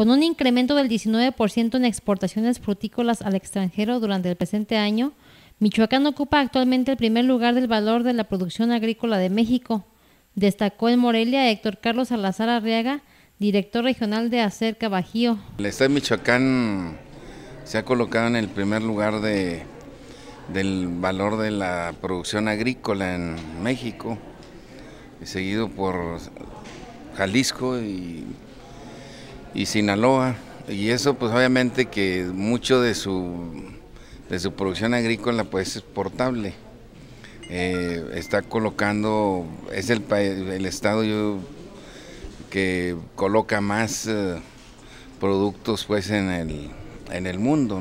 con un incremento del 19% en exportaciones frutícolas al extranjero durante el presente año, Michoacán ocupa actualmente el primer lugar del valor de la producción agrícola de México, destacó en Morelia Héctor Carlos Salazar Arriaga, director regional de Acerca Bajío. El estado de Michoacán se ha colocado en el primer lugar del valor de la producción agrícola en México, seguido por Jalisco y y Sinaloa. Y eso pues obviamente que mucho de su, de su producción agrícola pues es portable. Eh, está colocando, es el, el estado que coloca más eh, productos pues en el, mundo,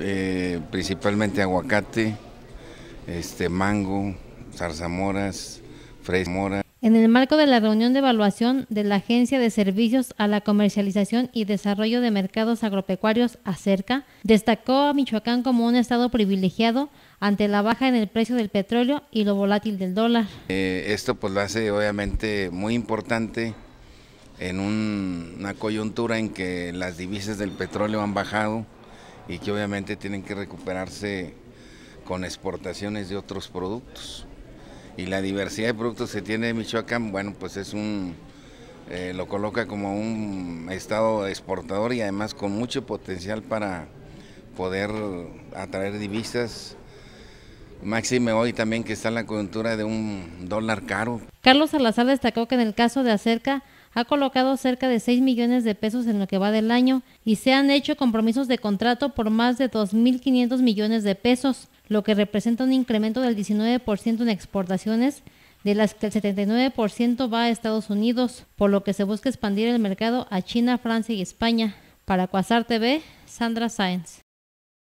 eh, principalmente aguacate, este, mango, zarzamoras, fresas, en el marco de la reunión de evaluación de la Agencia de Servicios a la Comercialización y Desarrollo de Mercados Agropecuarios ACERCA, destacó a Michoacán como un estado privilegiado ante la baja en el precio del petróleo y lo volátil del dólar. Eh, esto pues lo hace obviamente muy importante en una coyuntura en que las divisas del petróleo han bajado y que obviamente tienen que recuperarse con exportaciones de otros productos y la diversidad de productos que tiene Michoacán, bueno, pues es un, eh, lo coloca como un estado exportador y además con mucho potencial para poder atraer divisas. Máxime hoy también que está en la coyuntura de un dólar caro. Carlos Salazar destacó que en el caso de Acerca ha colocado cerca de 6 millones de pesos en lo que va del año y se han hecho compromisos de contrato por más de 2.500 millones de pesos lo que representa un incremento del 19% en exportaciones, de las que el 79% va a Estados Unidos, por lo que se busca expandir el mercado a China, Francia y España. Para Cuasar TV, Sandra Sáenz.